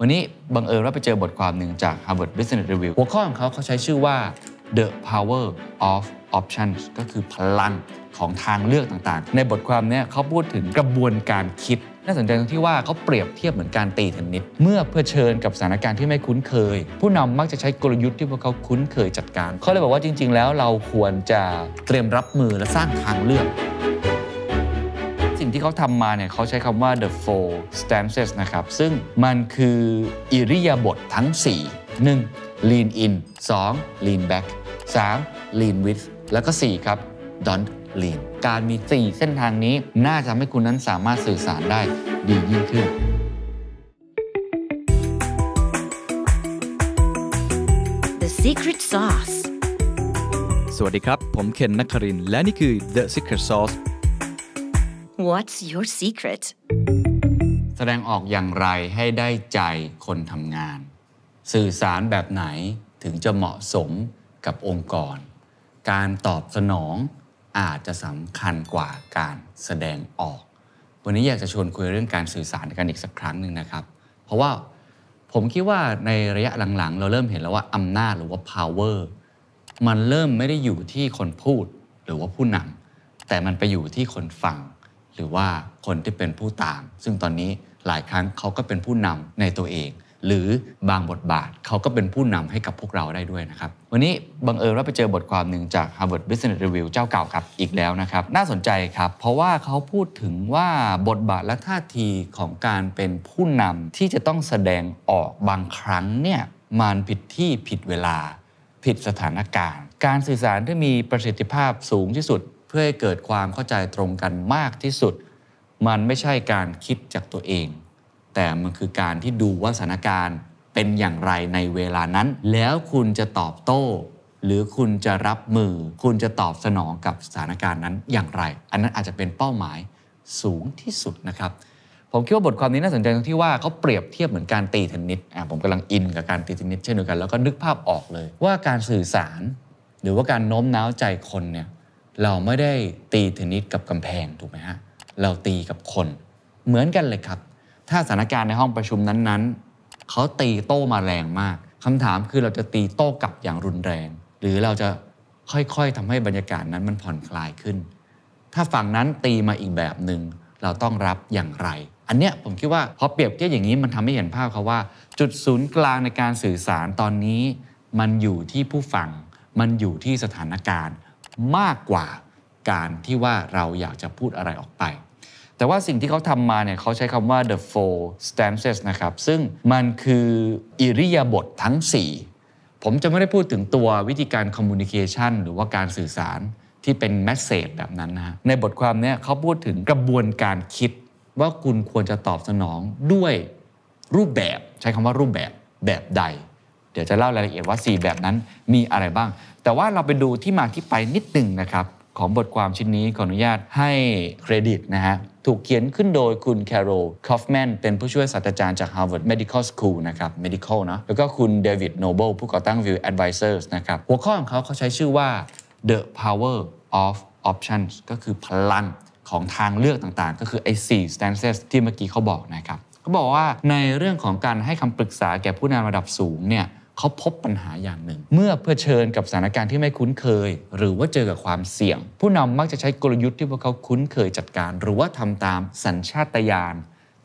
วันนี้บังเอิญว่าไปเจอบทความหนึ่งจาก Harvard Business Review หัวข้อของเขาเขาใช้ชื่อว่า The Power of Options ก็คือพลังของทางเลือกต่างๆ ในบทความนี้เขาพูดถึงกระบวนการคิดน่าสนใจตรงที่ว่าเขาเปรียบเทียบเหมือนการตีเทนนิสเมื่อเผชิญกับสถานการณ์ที่ไม่คุ้นเคย ผู้นำมักจะใช้กลยุทธ์ที่พวกเขาคุ้นเคยจัดการเขาเลยบอกว่าจริงๆ แล้วเราควรจะเตรียมรับมือและสร้างทางเลือกที่เขาทำมาเนี่ยเขาใช้คำว่า the four stances นะครับ ซึ่งมันคืออิริยาบถททั้ง 4 1. lean in 2. lean back 3. lean with แล้วก็4ครับ don't lean การมี 4 เส้นทางนี้ น่าจะทำให้คุณนั้นสามารถสื่อสารได้ ดียิ่งขึ้นสวัสดีครับ ผมเคนนักคริน และนี่คือ The Secret Sauce What's your secret แสดงออกอย่างไรให้ได้ใจคนทำงาน สื่อสารแบบไหนถึงจะเหมาะสมกับองค์กร การตอบสนองอาจจะสำคัญกว่าการแสดงออก วันนี้อยากจะชวนคุยเรื่องการสื่อสารกันอีกสักครั้งหนึ่งนะครับ เพราะว่าผมคิดว่าในระยะหลังๆ เราเริ่มเห็นแล้วว่าอำนาจหรือว่า power มันเริ่มไม่ได้อยู่ที่คนพูดหรือว่าผู้นำแต่มันไปอยู่ที่คนฟังหรือว่าคนที่เป็นผู้ตาม ซึ่งตอนนี้หลายครั้งเขาก็เป็นผู้นำในตัวเอง หรือบางบทบาทเขาก็เป็นผู้นำให้กับพวกเราได้ด้วยนะครับวันนี้บังเอิญว่าไปเจอบทความหนึ่งจาก Harvard Business Review เจ้าเก่าครับอีกแล้วนะครับน่าสนใจครับเพราะว่าเขาพูดถึงว่าบทบาทและท่าทีของการเป็นผู้นำที่จะต้องแสดงออกบางครั้งเนี่ยมันผิดที่ผิดเวลาผิดสถานการณ์ การสื่อสารที่มีประสิทธิภาพสูงที่สุดเพื่อให้เกิดความเข้าใจตรงกันมากที่สุด มันไม่ใช่การคิดจากตัวเอง แต่มันคือการที่ดูว่าสถานการณ์เป็นอย่างไรในเวลานั้น แล้วคุณจะตอบโต้หรือคุณจะรับมือ คุณจะตอบสนองกับสถานการณ์นั้นอย่างไร อันนั้นอาจจะเป็นเป้าหมายสูงที่สุดนะครับ ผมคิดว่าบทความนี้น่าสนใจตรงที่ว่าเขาเปรียบเทียบเหมือนการตีเทนนิสอ่าผมกำลังอินกับการตีเทนนิสเช่นเดียวกัน แล้วก็นึกภาพออกเลย ว่าการสื่อสาร หรือว่าการโน้มน้าวใจคนเนี่ยเราไม่ได้ตีเทนนิสกับกำแพง ถูกไหมฮะ เราตีกับคน เหมือนกันเลยครับ ถ้าสถานการณ์ในห้องประชุมนั้นๆ เขาตีโต้มาแรงมากคำถามคือเราจะตีโต้กลับอย่างรุนแรง หรือเราจะค่อยๆทำให้บรรยากาศนั้นมันผ่อนคลายขึ้น ถ้าฝั่งนั้นตีมาอีกแบบหนึ่งเราต้องรับอย่างไร อันเนี้ยผมคิดว่าพอเปรียบเทียบอย่างนี้มันทำให้เห็นภาพเขาว่า จุดศูนย์กลางในการสื่อสารตอนนี้ มันอยู่ที่ผู้ฟังมันอยู่ที่สถานการณ์มากกว่าการที่ว่าเราอยากจะพูดอะไรออกไป แต่ว่าสิ่งที่เขาทำมาเนี่ยเขาใช้คำว่า the four stances นะครับ ซึ่งมันคืออิริยาบถททั้ง 4 ผมจะไม่ได้พูดถึงตัววิธีการ communication หรือว่าการสื่อสารที่เป็นแมสเซจแบบนั้นนะในบทความนี้เขาพูดถึงกระบวนการคิดว่าคุณควรจะตอบสนองด้วยรูปแบบ ใช้คำว่ารูปแบบแบบใดดี๋ยวจะเล่ารายละเอียดว่า 4 แบบนั้นมีอะไรบ้าง แต่ว่าเราไปดูที่มาที่ไปนิดหนึ่งนะครับของบทความชิ้นนี้ขออนุญาตให้เครดิตนะฮะ ถูกเขียนขึ้นโดยคุณแคโรลคอฟแมนเป็นผู้ช่วยศาสตราจารย์จาก Harvard Medical School นะครับ Medical นะแล้วก็คุณเดวิดโนเบิลผู้ก่อตั้ง View Advisors นะครับ หัวข้อของเขาเขาใช้ชื่อว่า The Power of Options ก็คือพลังของทางเลือกต่างๆ ก็คือไอซสี่แตนเซสที่เมื่อกี้เขาบอกนะครับขาบอกว่าในเรื่องของการให้คำปรึกษาแก่ผู้นำระดับสูงเนี่ยเขาพบปัญหาอย่างหนึ่ง เมื่อเผชิญกับสถานการณ์ที่ไม่คุ้นเคย หรือว่าเจอกับความเสี่ยง ผู้นำมักจะใช้กลยุทธ์ที่พวกเขาคุ้นเคยจัดการ หรือว่าทำตามสัญชาตญาณ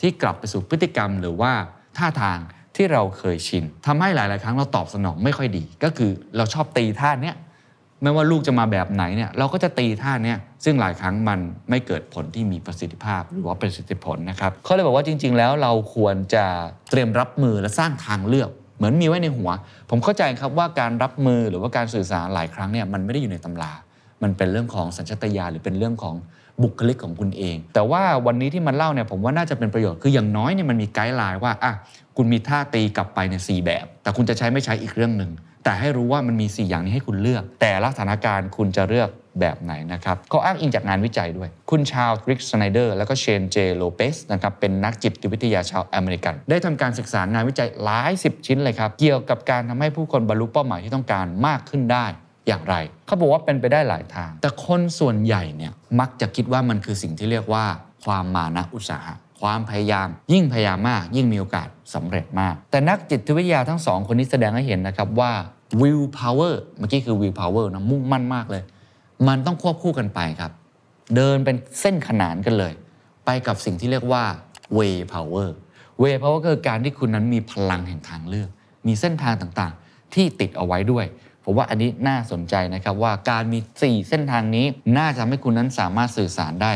ที่กลับไปสู่พฤติกรรมหรือว่าท่าทางที่เราเคยชิน ทำให้หลาย ๆ ครั้งเราตอบสนองไม่ค่อยดีก็คือเราชอบตีท่าเนี้ยไม่ว่าลูกจะมาแบบไหนเนี่ยเราก็จะตีท่าเนี่ยซึ่งหลายครั้งมันไม่เกิดผลที่มีประสิทธิภาพหรือว่าประสิทธิผลนะครับเขาเลยบอกว่าจริง ๆ แล้วเราควรจะเตรียมรับมือและสร้างทางเลือกเหมือนมีไว้ในหัว ผมเข้าใจครับว่าการรับมือหรือว่าการสื่อสารหลายครั้งเนี่ยมันไม่ได้อยู่ในตำรา มันเป็นเรื่องของสัญชตาตญาณหรือเป็นเรื่องของบุคลิกของคุณเอง แต่ว่าวันนี้ที่มันเล่าเนี่ยผมว่าน่าจะเป็นประโยชน์ คืออย่างน้อยเนี่ยมันมีไกด์ไลน์ว่าอ่ะคุณมีท่าตีกลับไปใน 4 แบบ แต่คุณจะใช้ไม่ใช้อีกเรื่องหนึ่ง แต่ให้รู้ว่ามันมี 4 อย่างนี้ให้คุณเลือก แต่ลัสถานการณ์คุณจะเลือกแบบไหนนะครับเขาอ้างอิงจากงานวิจัยด้วย คุณชาวริกสไนเดอร์และก็เชนเจโลเปสนะครับเป็นนักจิตวิทยาชาวอเมริกัน ได้ทำการศึกษางานวิจัยหลาย 10 ชิ้นเลยครับเกี่ยวกับการทำให้ผู้คนบรรลุเป้าหมายที่ต้องการมากขึ้นได้อย่างไร เขาบอกว่าเป็นไปได้หลายทาง แต่คนส่วนใหญ่เนี่ยมักจะคิดว่ามันคือสิ่งที่เรียกว่า ความมานะอุตสาหะความพยายามยิ่งพยายามมาก ยิ่งมีโอกาสสำเร็จมาก แต่นักจิตวิทยาทั้งสอง คนนี้แสดงให้เห็นนะครับว่า will power เมื่อกี้คือ will power นะมุ่งมั่นมากเลยมันต้องควบคู่กันไปครับ เดินเป็นเส้นขนานกันเลย ไปกับสิ่งที่เรียกว่า way power way power ก็คือการที่คุณนั้นมีพลังแห่งทางเลือก มีเส้นทางต่างๆ ที่ติดเอาไว้ด้วยผมว่าอันนี้น่าสนใจนะครับว่าการมี 4 เส้นทางนี้ น่าจะให้คุณนั้นสามารถสื่อสารได้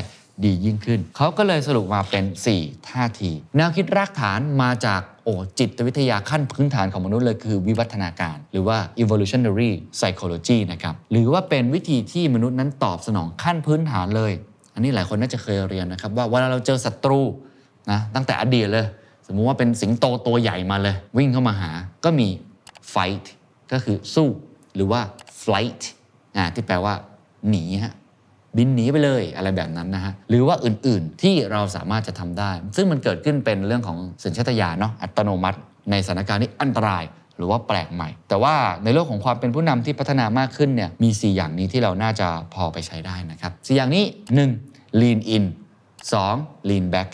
ดียิ่งขึ้น เขาก็เลยสรุปมาเป็น 4 ท่าทีแนวคิดรากฐานมาจากโอ้จิตวิทยาขั้นพื้นฐานของมนุษย์เลยคือวิวัฒนาการหรือว่า evolutionary psychology นะครับ หรือว่าเป็นวิธีที่มนุษย์นั้นตอบสนองขั้นพื้นฐานเลย อันนี้หลายคนน่าจะเคยเรียนนะครับว่าเวลาเราเจอศัตรูนะตั้งแต่อดีตเลย สมมุติว่าเป็นสิงโตตัวใหญ่มาเลย วิ่งเข้ามาหาก็มี fight ก็คือสู้ หรือว่า flight ที่แปลว่า หนีฮะบินหนีไปเลยอะไรแบบนั้นนะฮะ หรือว่าอื่นๆที่เราสามารถจะทำได้ ซึ่งมันเกิดขึ้นเป็นเรื่องของสัญชาตญาณเนาะอัตโนมัติ ในสถานการณ์ที่อันตรายหรือว่าแปลกใหม่ แต่ว่าในโลกของความเป็นผู้นำที่พัฒนามากขึ้นเนี่ยมี 4 อย่างนี้ที่เราน่าจะพอไปใช้ได้นะครับ4อย่างนี้ 1. lean in 2. lean back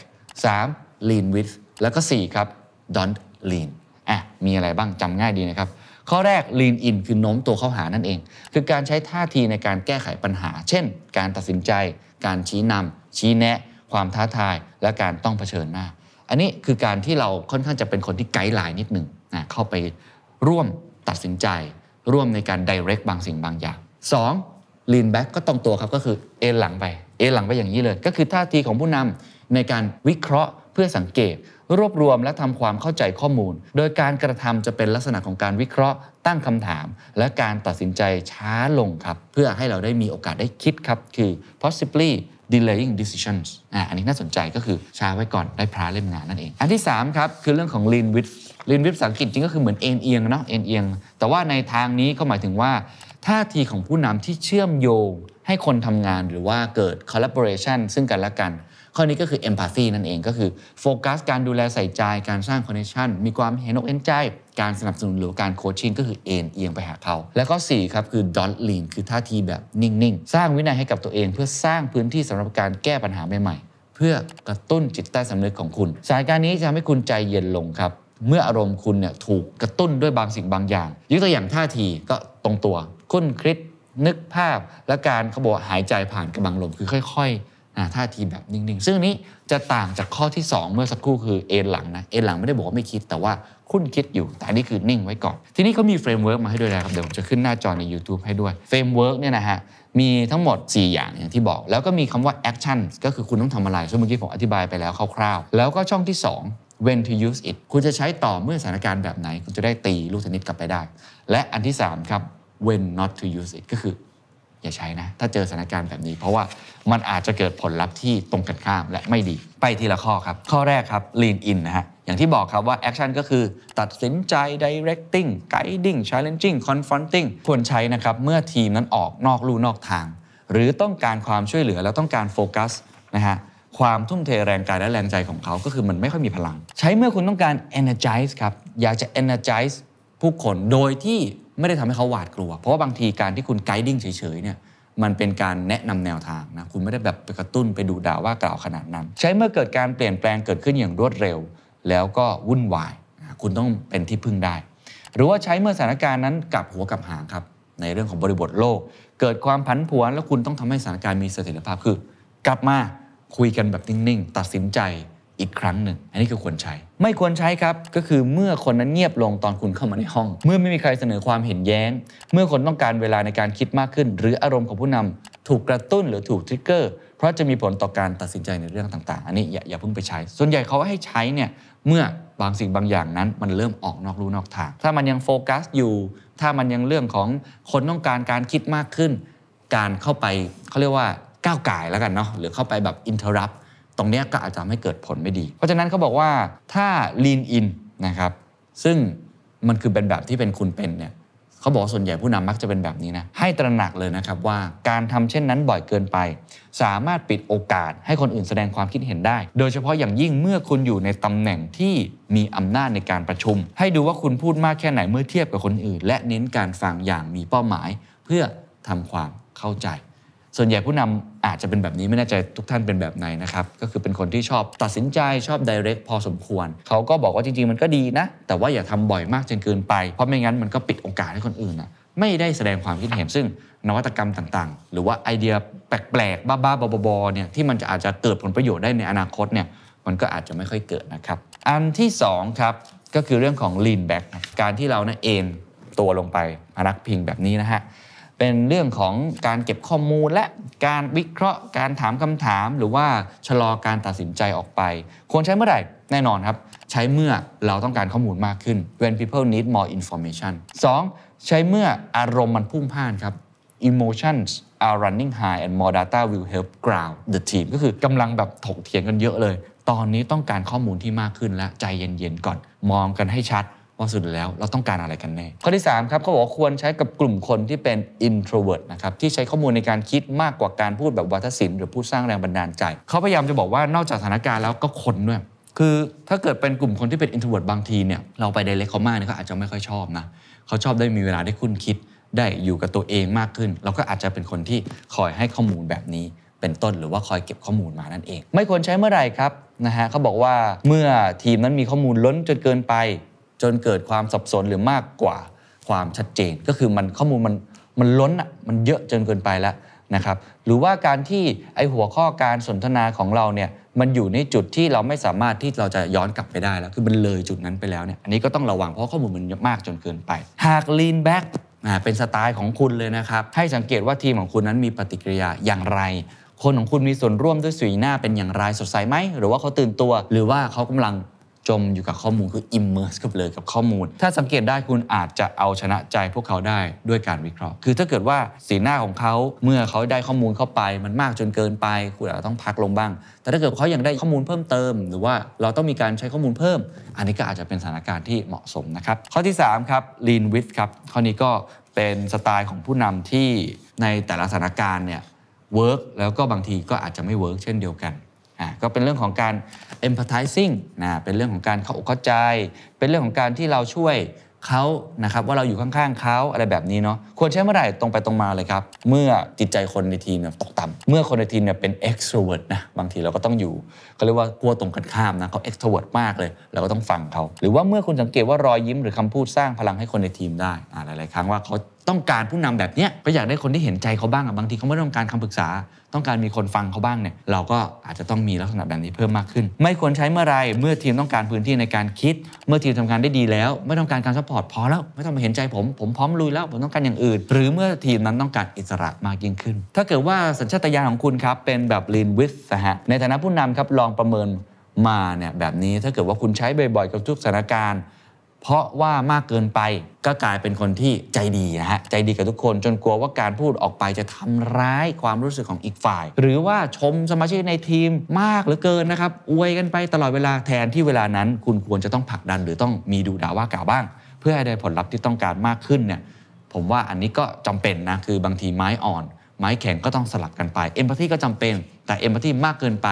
3. lean with แล้วก็ 4 ครับ don't lean อ่ะมีอะไรบ้างจำง่ายดีนะครับข้อแรก lean in คือโน้มตัวเข้าหานั่นเอง คือการใช้ท่าทีในการแก้ไขปัญหา เช่น การตัดสินใจ การชี้นำ ชี้แนะ ความท้าทาย และการต้องเผชิญหน้า อันนี้คือการที่เราค่อนข้างจะเป็นคนที่ไกด์ไลน์นิดหนึ่งนะเข้าไปร่วมตัดสินใจ ร่วมในการ direct บางสิ่งบางอย่าง 2. lean back ก็ตรงตัวครับ ก็คือเอหลังไป เอหลังไปอย่างนี้เลย ก็คือท่าทีของผู้นำในการวิเคราะห์เพื่อสังเกตรวบรวมและทำความเข้าใจข้อมูล โดยการกระทำจะเป็นลักษณะของการวิเคราะห์ ตั้งคำถามและการตัดสินใจช้าลงครับ เพื่อให้เราได้มีโอกาสได้คิดครับ คือ possibly delaying decisions อ่าอันนี้น่าสนใจก็คือช้าไว้ก่อนได้พระเล่มงานนั่นเองอันที่ 3 ครับคือเรื่องของ lean with lean with สาังกฤษจริงก็คือเหมือนเอ็นเอียงเนาะเอ็นเอียงแต่ว่าในทางนี้ก็หมายถึงว่าท่าทีของผู้นำที่เชื่อมโยง ให้คนทำงานหรือว่าเกิด collaboration ซึ่งกันและกันข้อนี้ก็คือ empathy นั่นเองก็คือโฟกัส การดูแลใส่ใจการสร้างคอนเนคชันมีความเห็นอกเห็นใจ การสนับสนุนหรือการโคชชิ่งก็คือเอ็นเอียงไปหาเขา แล้วก็ 4ครับคือดอนลีนคือท่าทีแบบนิ่งๆ สร้างวินัยให้กับตัวเองเพื่อสร้างพื้นที่สำหรับการแก้ปัญหาใหม่ๆ เพื่อกระตุ้นจิตใต้สำนึกของคุณ สายการนี้จะทำให้คุณใจเย็นลงครับเมื่ออารมณ์คุณเนี่ยถูกกระตุ้นด้วยบางสิ่งบางอย่างยกตัวอย่างท่าทีก็ตรงตัวคุ้นคิดนึกภาพและการขบวกหายใจผ่านกระบังลมคือค่อยท่าทีแบบนิ่งๆ ซึ่งนี้จะต่างจากข้อที่ 2 เมื่อสักครู่คือเอ็นหลังนะเอ็นหลังไม่ได้บอกว่าไม่คิด แต่ว่าคุณคิดอยู่แต่นี่คือนิ่งไว้ก่อน ทีนี้เขามีเฟรมเวิร์กมาให้ด้วยนะครับ เดี๋ยวผมจะขึ้นหน้าจอใน YouTube ให้ด้วยเฟรมเวิร์กเนี่ยนะฮะ มีทั้งหมด4อย่างอย่างที่บอก แล้วก็มีคำว่าแอคชั่นก็คือคุณต้องทำอะไรซึ่งเมื่อกี้ผมอธิบายไปแล้วคร่าวๆ แล้วก็ช่องที่ 2 when to use it คุณจะใช้ต่อเมื่อสถานการณ์แบบไหนคุณจะได้ตีลูกชนิดกลับไปได้ และอันที่3ครับ when not to use it ก็คืออย่าใช้นะ ถ้าเจอสถานการณ์แบบนี้ เพราะว่ามันอาจจะเกิดผลลัพธ์ที่ตรงกันข้ามและไม่ดี ไปทีละข้อครับ ข้อแรกครับ lean in นะฮะ อย่างที่บอกครับว่า action ก็คือตัดสินใจ directing guiding challenging confronting ควรใช้นะครับ เมื่อทีมนั้นออกนอกลู่นอกทาง หรือต้องการความช่วยเหลือแล้วต้องการโฟกัสนะฮะ ความทุ่มเทแรงกายและแรงใจของเขา ก็คือมันไม่ค่อยมีพลัง ใช้เมื่อคุณต้องการ energize ครับอยากจะ energize ผู้คนโดยที่ไม่ได้ทำให้เขาหวาดกลัว เพราะว่าบางทีการที่คุณไกด์ดิ้งเฉยๆเนี่ยมันเป็นการแนะนำแนวทางนะคุณไม่ได้แบบไปกระตุ้นไปดูด่าว่ากล่าวขนาดนั้น ใช้เมื่อเกิดการเปลี่ยนแปลงเกิดขึ้นอย่างรวดเร็วแล้วก็วุ่นวาย คุณต้องเป็นที่พึ่งได้ หรือว่าใช้เมื่อสถานการณ์นั้น กลับหัวกลับหางครับ ในเรื่องของบริบทโลก เกิดความผันผวนแล้วคุณต้องทำให้สถานการณ์มีเสถียรภาพคือ กลับมาคุยกันแบบนิ่งๆตัดสินใจอีกครั้งหนึ่งอันนี้คือควรใช้ ไม่ควรใช้ครับก็คือเมื่อคนนั้นเงียบลงตอนคุณเข้ามาในห้อง เมื่อไม่มีใครเสนอความเห็นแย้ง เมื่อคนต้องการเวลาในการคิดมากขึ้น หรืออารมณ์ของผู้นำถูกกระตุ้นหรือถูกทริกเกอร์เพราะจะมีผลต่อการตัดสินใจในเรื่องต่างๆ อันนี้อย่าอย่าเพิ่งไปใช้ ส่วนใหญ่เขาให้ใช้เนี่ยเมื่อบางสิ่งบางอย่างนั้น มันเริ่มออกนอกรูนอกทางถ้ามันยังโฟกัสอยู่ ถ้ามันยังเรื่องของคนต้องการการคิดมากขึ้น การเข้าไปเขาเรียกว่าก้าวไก่แล้วกันเนาะหรือเข้าไปแบบอินเทอร์รับตรงนี้ก็อาจจะทำให้เกิดผลไม่ดี เพราะฉะนั้นเขาบอกว่าถ้า lean in นะครับซึ่งมันคือเป็นแบบที่เป็นคุณเป็นเนี่ยเขาบอกส่วนใหญ่ผู้นำมักจะเป็นแบบนี้นะให้ตระหนักเลยนะครับว่าการทำเช่นนั้นบ่อยเกินไป สามารถปิดโอกาสให้คนอื่นแสดงความคิดเห็นได้ โดยเฉพาะอย่างยิ่งเมื่อคุณอยู่ในตำแหน่งที่มีอำนาจในการประชุม ให้ดูว่าคุณพูดมากแค่ไหนเมื่อเทียบกับคนอื่น และเน้นการฟังอย่างมีเป้าหมาย เพื่อทำความเข้าใจส่วนใหญ่ผู้นำอาจจะเป็นแบบนี้ไม่แน่ใจทุกท่านเป็นแบบไหนนะครับ ก็คือเป็นคนที่ชอบตัดสินใจชอบดิเรกพอสมควร เขาก็บอกว่าจริงๆมันก็ดีนะ แต่ว่าอย่าทำบ่อยมากจนเกินไป เพราะไม่งั้นมันก็ปิดโอกาสให้คนอื่นนะไม่ได้แสดงความคิดเห็นซึ่งนวัตกรรมต่างๆ หรือว่าไอเดียแปลกๆ บ้าๆบอๆเนี่ยที่มันจะอาจจะเกิดผลประโยชน์ได้ในอนาคตเนี่ย มันก็อาจจะไม่ค่อยเกิดนะครับอันที่2ครับก็คือเรื่องของ lean back การที่เราเนี่ยเอนตัวลงไปพนักพิงแบบนี้นะฮะเป็นเรื่องของการเก็บข้อมูลและการวิเคราะห์การถามคำถามหรือว่าชะลอการตัดสินใจออกไป ควรใช้เมื่อไหร่ แน่นอนครับ ใช้เมื่อเราต้องการข้อมูลมากขึ้น when people need more information 2. ใช้เมื่ออารมณ์มันพุ่งพ่านครับ emotions are running high and more data will help ground the team ก็คือกำลังแบบถกเถียงกันเยอะเลย ตอนนี้ต้องการข้อมูลที่มากขึ้นและใจเย็นๆก่อน มองกันให้ชัดว่าสุดแล้ว เราต้องการอะไรกันแน่ข้อที่3ครับเขาบอกว่าควรใช้กับกลุ่มคนที่เป็น introvert นะครับที่ใช้ข้อมูลในการคิดมากกว่าการพูดแบบวัฒนศิลป์หรือพูดสร้างแรงบันดาลใจ เขาพยายามจะบอกว่านอกจากสถานการณ์แล้วก็คนด้วย คือถ้าเกิดเป็นกลุ่มคนที่เป็น introvert บางทีเนี่ยเราไปเดเล็กเขามากเนี่ยเขาอาจจะไม่ค่อยชอบนะเขาชอบได้มีเวลาได้คุ้นคิดได้อยู่กับตัวเองมากขึ้นเราก็อาจจะเป็นคนที่คอยให้ข้อมูลแบบนี้ เป็นต้น หรือว่าคอยเก็บข้อมูลมานั่นเอง ไม่ควรใช้เมื่อไหร่ครับนะฮะเขาบอกว่าเมื่อทีมนั้นมีข้อมูลล้นจนเกินไปจนเกิดความสับสนหรือมากกว่าความชัดเจน ก็คือมันข้อมูลมันมันล้นอ่ะมันเยอะจนเกินไปแล้วนะครับหรือว่าการที่ไอหัวข้อการสนทนาของเราเนี่ยมันอยู่ในจุดที่เราไม่สามารถที่เราจะย้อนกลับไปได้แล้วคือมันเลยจุดนั้นไปแล้วเนี่ยอันนี้ก็ต้องระวังเพราะข้อมูลมันมากจนเกินไปหาก lean back เป็นสไตล์ของคุณเลยนะครับให้สังเกตว่าทีมของคุณนั้นมีปฏิกิริยาอย่างไร คนของคุณมีส่วนร่วมด้วยสีหน้าเป็นอย่างไรสดใสไหมหรือว่าเขาตื่นตัว หรือว่าเขากำลังจมอยู่กับข้อมูลคืออิมเมอร์สกับเลยกับข้อมูล ถ้าสังเกตได้คุณอาจจะเอาชนะใจพวกเขาได้ด้วยการวิเคราะห์คือถ้าเกิดว่าสีหน้าของเขาเมื่อเขาได้ข้อมูลเข้าไป มันมากจนเกินไปคุณอาจจะต้องพักลงบ้าง แต่ถ้าเกิดเขายังได้ข้อมูลเพิ่มเติม หรือว่าเราต้องมีการใช้ข้อมูลเพิ่ม อันนี้ก็อาจจะเป็นสถานการณ์ที่เหมาะสมนะครับข้อที่3ครับ lean with ครับข้อนี้ก็เป็นสไตล์ของผู้นำที่ในแต่ละสถานการณ์เนี่ยเวิร์กแล้วก็บางทีก็อาจจะไม่เวิร์กเช่นเดียวกัน่ก็เป็นเรื่องของการ empathizing นะเป็นเรื่องของการเข้าอกเข้าใจ เป็นเรื่องของการที่เราช่วยเขานะครับว่าเราอยู่ข้างๆเขาอะไรแบบนี้เนาะควรใช้เมื่อไหร่ตรงไปตรงมาเลยครับ เมื่อจิตใจคนในทีมตกต่ำเมื่อคนในทีมเนี่ยเป็น extrovert นะบางทีเราก็ต้องอยู่เขาเรียกว่าขั้วตรงกันข้ามนะเขา extrovert มากเลย เราก็ต้องฟังเขาหรือว่าเมื่อคุณสังเกตว่ารอยยิ้มหรือคำพูดสร้างพลังให้คนในทีมได้หลายๆครั้งว่าเขาต้องการผู้นำแบบเนี้ยก็อยากได้คนที่เห็นใจเขาบ้างอะบางทีเขาไม่ต้องการคำปรึกษาต้องการมีคนฟังเขาบ้างเนี่ยเราก็อาจจะต้องมีลักษณะแบบนี้เพิ่มมากขึ้น ไม่ควรใช้เมื่อไรเมื่อทีมต้องการพื้นที่ในการคิด เมื่อทีมทำงานได้ดีแล้ว ไม่ต้องการการซัพพอร์ตพอแล้ว ไม่ต้องมาเห็นใจผม ผมพร้อมลุยแล้ว ผมต้องการอย่างอื่น หรือเมื่อทีมนั้นต้องการอิสระมากยิ่งขึ้น ถ้าเกิดว่าสัญชาตญาณของคุณครับเป็นแบบ lean with นะฮะในฐานะผู้นำครับลองประเมินมาเนี่ยแบบนี้ถ้าเกิดว่าคุณใช้บ่อยๆกับทุกสถานการณ์เพราะว่ามากเกินไปก็กลายเป็นคนที่ใจดีนะฮะใจดีกับทุกคนจนกลัวว่าการพูดออกไปจะทำร้ายความรู้สึกของอีกฝ่าย หรือว่าชมสมาชิกในทีมมากเหลือเกินนะครับอวยกันไปตลอดเวลาแทนที่เวลานั้น คุณควรจะต้องผลักดัน หรือต้องมีดูด่าว่ากล่าวบ้าง เพื่อให้ได้ผลลัพธ์ที่ต้องการมากขึ้นเนี่ยผมว่าอันนี้ก็จำเป็นนะคือบางทีไม้อ่อน ไม้แข็งก็ต้องสลับกันไปเอมพัตตีก็จำเป็นแต่เอมพัตตีมากเกินไป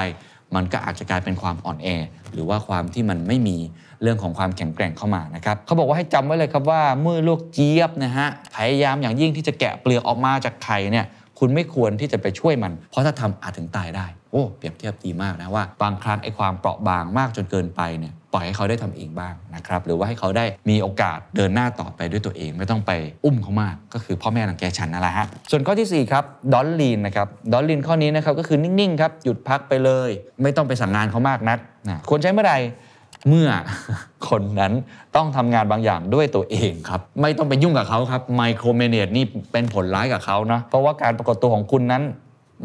มันก็อาจจะกลายเป็นความอ่อนแอหรือว่าความที่มันไม่มีเรื่องของความแข็งแกร่งเข้ามานะครับเขาบอกว่าให้จำไว้เลยครับว่าเมื่อลูกเจี๊ยบนะฮะ พยายามอย่างยิ่งที่จะแกะเปลือกออกมาจากไข่เนี่ยคุณไม่ควรที่จะไปช่วยมัน เพราะถ้าทำอาจถึงตายได้โอ้ เปรียบเทียบดีมากนะ ว่า บางครั้งไอ้ความเปราะบางมากจนเกินไปเนี่ย ปล่อยให้เขาได้ทำเองบ้างนะครับ หรือว่าให้เขาได้มีโอกาสเดินหน้าต่อไปด้วยตัวเอง ไม่ต้องไปอุ้มเขามาก ก็คือพ่อแม่หลังแกฉันนั่นแหละฮะ ส่วนข้อที่ 4ครับดอนลีนนะครับดอนลีนข้อนี้นะครับก็คือนิ่งๆครับหยุดพักไปเลย ไม่ต้องไปสั่งงานเขามากนักนะควรใช้เมื่อไหร่เมื่อคนนั้นต้องทำงานบางอย่างด้วยตัวเองครับไม่ต้องไปยุ่งกับเขาครับไมโครเมเนจนี่เป็นผลร้ายกับเขานะเพราะว่าการปรากฏตัวของคุณนั้น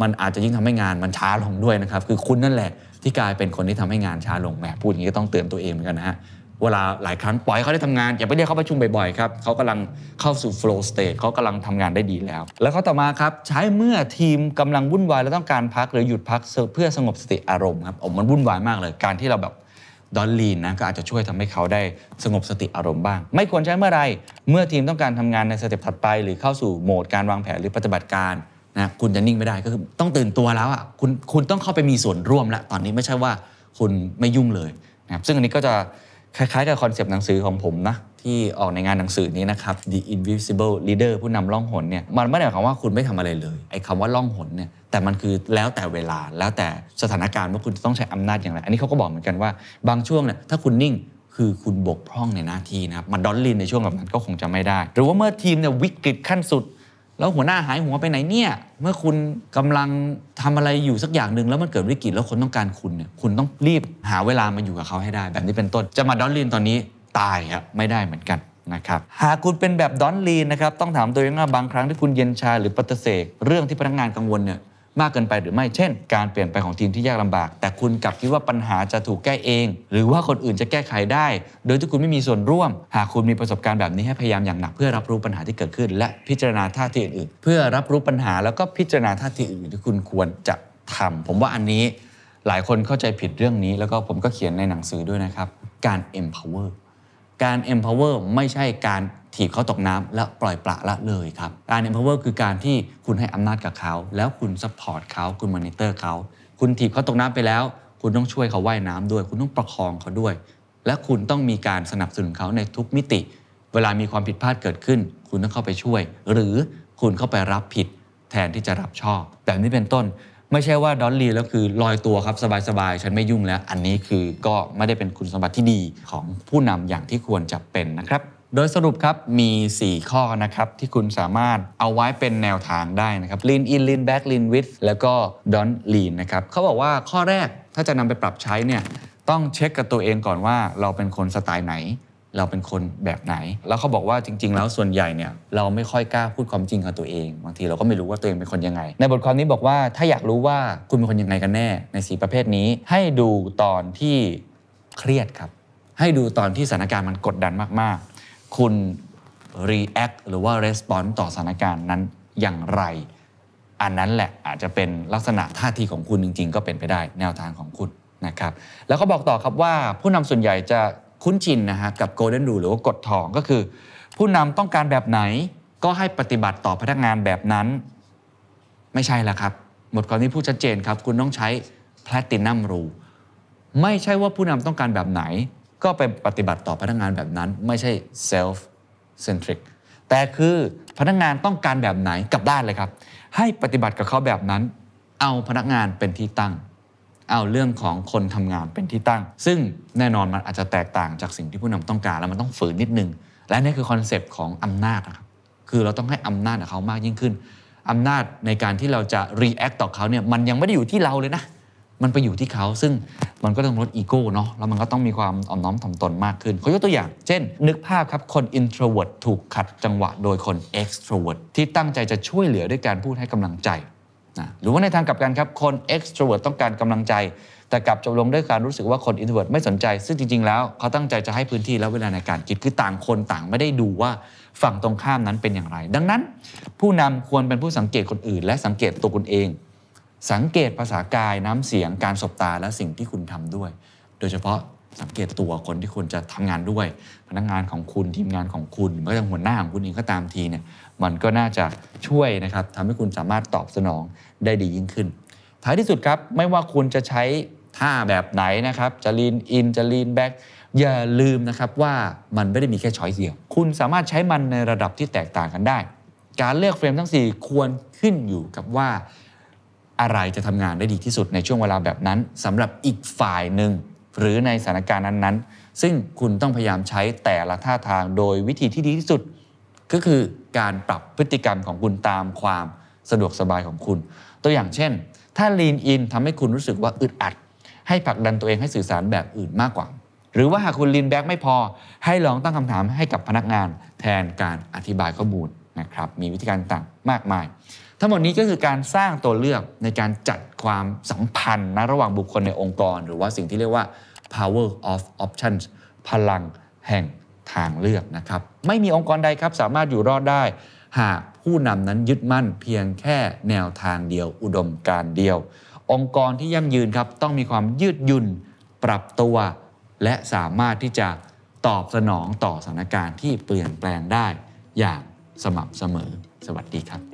มันอาจจะยิ่งทำให้งานมันช้าลงด้วยนะครับคือคุณนั่นแหละ ที่กลายเป็นคนที่ทำให้งานช้าลงแหมพูดอย่างนี้ก็ต้องเตือนตัวเองเหมือนกันนะฮะเวลาหลายครั้งปล่อยเขาได้ทำงานอย่าไปเรียกเขาประชุมบ่อยๆครับเขากำลังเข้าสู่ flow state เขากำลังทำงานได้ดีแล้ว แล้วข้อต่อมาครับใช้เมื่อทีมกำลังวุ่นวายและต้องการพัก หรือหยุดพักเพื่อสงบสติอารมณ์ครับผมมันวุ่นวายมากเลยการที่เราแบบดอลลีนนะก็อาจจะช่วยทำให้เขาได้สงบสติอารมณ์บ้าง ไม่ควรใช้เมื่อไรเมื่อทีมต้องการทำงานในสเต็ปถัดไป หรือเข้าสู่โหมด การวางแผนหรือปฏิบัติการนะคุณจะนิ่งไม่ได้ก็คือต้องตื่นตัวแล้วอ่ะคุณคุณต้องเข้าไปมีส่วนร่วมละตอนนี้ไม่ใช่ว่าคุณไม่ยุ่งเลยนะครับซึ่งอันนี้ก็จะคล้ายๆ กับคอนเซปต์หนังสือของผมนะที่ออกในงานหนังสือนี้นะครับ The Invisible Leader ผู้นำล่องหนเนี่ยมันไม่ได้หมายความว่าคุณไม่ทำอะไรเลยไอ้คำว่าล่องหนเนี่ยแต่มันคือแล้วแต่เวลาแล้วแต่สถานการณ์ว่าคุณต้องใช้อำนาจอย่างไรอันนี้เขาก็บอกเหมือนกันว่า บางช่วงเนี่ยถ้าคุณนิ่งคือคุณบกพร่องในหน้าที่นะครับมันดอนลินในช่วงแบบนั้นก็คงจะไม่ได้ หรือว่าเมื่อทีมเนี่ยวิกฤตขั้นสุดแล้วหัวหน้าหายหัวไปไหนเนี่ย เมื่อคุณกำลังทำอะไรอยู่สักอย่างหนึ่งแล้วมันเกิดวิกฤตแล้วคนต้องการคุณเนี่ยคุณต้องรีบหาเวลามาอยู่กับเขาให้ได้ แบบนี้เป็นต้นจะมาดอนลีนตอนนี้ตายครับไม่ได้เหมือนกันนะครับหากคุณเป็นแบบดอนลีนนะครับต้องถามตัวเองว่าบางครั้งที่คุณเย็นชาหรือปฏิเสธเรื่องที่พนักงานกังวลเนี่ยมากเกินไปหรือไม่ เช่น การเปลี่ยนไปของทีมที่ยากลำบาก แต่คุณกลับคิดว่าปัญหาจะถูกแก้เอง หรือว่าคนอื่นจะแก้ไขได้ โดยที่คุณไม่มีส่วนร่วม หากคุณมีประสบการณ์แบบนี้ให้พยายามอย่างหนักเพื่อรับรู้ปัญหาที่เกิดขึ้น และพิจารณาท่าทีอื่นๆ เพื่อรับรู้ปัญหาแล้วก็พิจารณาท่าทีอื่นที่คุณควรจะทำ ผมว่าอันนี้หลายคนเข้าใจผิดเรื่องนี้ แล้วก็ผมก็เขียนในหนังสือด้วยนะครับ การ empower การ empower ไม่ใช่การถีบเขาตกน้ำและปล่อยปละละเลยครับ การ empower คือการที่คุณให้อำนาจกับเขาแล้วคุณ support เขาคุณ monitor เขาคุณถีบเขาตกน้ำไปแล้ว คุณต้องช่วยเขาว่ายน้ำด้วยคุณต้องประคองเขาด้วย และคุณต้องมีการสนับสนุนเขาในทุกมิติ เวลามีความผิดพลาดเกิดขึ้น คุณต้องเข้าไปช่วย หรือคุณเข้าไปรับผิด แทนที่จะรับชอบแบบนี้เป็นต้น ไม่ใช่ว่าดอนลีแล้วคือลอยตัวครับสบายๆฉันไม่ยุ่งแล้วอันนี้คือก็ไม่ได้เป็นคุณสมบัติที่ดีของผู้นำอย่างที่ควรจะเป็นนะครับโดยสรุปครับมี 4 ข้อนะครับ ที่คุณสามารถเอาไว้เป็นแนวทางได้นะครับ lean in lean back lean with แล้วก็ don't lean นะครับเขาบอกว่าข้อแรกถ้าจะนำไปปรับใช้เนี่ยต้องเช็คกับตัวเองก่อนว่า เราเป็นคนสไตล์ไหน เราเป็นคนแบบไหน แล้วเขาบอกว่าจริงๆ แล้วส่วนใหญ่เนี่ยเราไม่ค่อยกล้าพูดความจริงกับตัวเอง บางทีเราก็ไม่รู้ว่าตัวเองเป็นคนยังไง ในบทความนี้บอกว่าถ้าอยากรู้ว่าคุณเป็นคนยังไงกันแน่ในสีประเภทนี้ให้ดูตอนที่เครียดครับ ให้ดูตอนที่สถานการณ์มันกดดันมากๆคุณรีแอคหรือว่ารีสปอนส์ต่อสถานการณ์นั้นอย่างไร อันนั้นแหละอาจจะเป็นลักษณะท่าทีของคุณจริง ๆ ก็เป็นไปได้แนวทางของคุณนะครับ แล้วก็บอกต่อครับว่าผู้นำส่วนใหญ่จะคุ้นชินนะฮะกับโกลเด้นดูหรือว่ากฎทอง ก็คือผู้นำต้องการแบบไหน ก็ให้ปฏิบัติต่อพนักงานแบบนั้น ไม่ใช่ละครับบทความนี้พูดชัดเจนครับ คุณต้องใช้แพลตินัมรูไม่ใช่ว่าผู้นำต้องการแบบไหนก็ไปปฏิบัติต่อพนักงานแบบนั้นไม่ใช่ self centric แต่คือพนักงานต้องการแบบไหน กลับด้านเลยครับ ให้ปฏิบัติกับเขาแบบนั้น เอาพนักงานเป็นที่ตั้ง เอาเรื่องของคนทำงานเป็นที่ตั้ง ซึ่งแน่นอนมันอาจจะแตกต่างจากสิ่งที่ผู้นำต้องการแล้วมันต้องฝืนนิดนึง และนี่คือคอนเซปต์ของอำนาจนะครับคือเราต้องให้อำนาจกับเขามากยิ่งขึ้น อำนาจในการที่เราจะรีแอคต่อเขาเนี่ยมันยังไม่ได้อยู่ที่เราเลยนะมันไปอยู่ที่เขา ซึ่งมันก็ต้องลดอีโก้เนาะแล้วมันก็ต้องมีความอ่อนน้อมถ่อมตนมากขึ้นเขายกตัวอย่างเช่น นึกภาพครับคนโทรเวิร์ตถูกขัดจังหวะโดยคนเโทรเวิร์ตที่ตั้งใจจะช่วยเหลือด้วยการพูดให้กำลังใจนะหรือว่าในทางกลับกันครับคนเ e โทรเวิร์ต้องการกำลังใจ แต่กลับจบลงด้วยการรู้สึกว่าคนโทรเวิร์ตไม่สนใจ ซึ่งจริงๆแล้วเขาตั้งใจจะให้พื้นที่และเวลาในการคิดคือต่างคนต่างไม่ได้ดูว่าฝั่งตรงข้ามนั้นเป็นอย่างไร ดังนั้น ผู้นำควรเป็นผู้สังเกตคนอื่น และสังเกตตัวคุณเองสังเกตภาษากาย น้ำเสียงการสบตา และสิ่งที่คุณทำด้วย โดยเฉพาะสังเกตตัวคนที่คุณจะทำงานด้วย พนักงานของคุณทีมงานของคุณหมือว่าหัวหน้าของคุณเองก็ตามทีเนี่ยมันก็น่าจะช่วยนะครับทำให้คุณสามารถตอบสนองได้ดียิ่งขึ้นท้ายที่สุดครับไม่ว่าคุณจะใช้ท่าแบบไหนนะครับจะลีนอินจะลีนแบ็กอย่าลืมนะครับว่ามันไม่ได้มีแค่ช้อยเดียว คุณสามารถใช้มันในระดับที่แตกต่างกันได้ การเลือกเฟรมทั้ง 4 ควรขึ้นอยู่กับว่าอะไรจะทำงานได้ดีที่สุดในช่วงเวลาแบบนั้น สำหรับอีกฝ่ายหนึ่ง หรือในสถานการณ์นั้นๆ ซึ่งคุณต้องพยายามใช้แต่ละท่าทางโดยวิธีที่ดีที่สุดก็คือการปรับพฤติกรรมของคุณตามความสะดวกสบายของคุณ ตัวอย่างเช่น ถ้า lean in ทำให้คุณรู้สึกว่าอึดอัด ให้ผลักดันตัวเองให้สื่อสารแบบอื่นมากกว่า หรือว่าหากคุณ lean back ไม่พอให้ลองตั้งคำถามให้กับพนักงาน แทนการอธิบายข้อมูลนะครับมีวิธีการต่างมากมายทั้งหมดนี้ก็คือการสร้างตัวเลือกในการจัดความสัมพันธ์นะระหว่างบุคคลในองค์กรหรือว่าสิ่งที่เรียกว่า power of options พลังแห่งทางเลือกนะครับ ไม่มีองค์กรใดครับสามารถอยู่รอดได้ หากผู้นำนั้นยึดมั่นเพียงแค่แนวทางเดียว อุดมการเดียว องค์กรที่ยั่งยืนครับต้องมีความยืดหยุ่น ปรับตัว และสามารถที่จะตอบสนองต่อสถานการณ์ที่เปลี่ยนแปลงได้ อย่างสม่ำเสมอสวัสดีครับ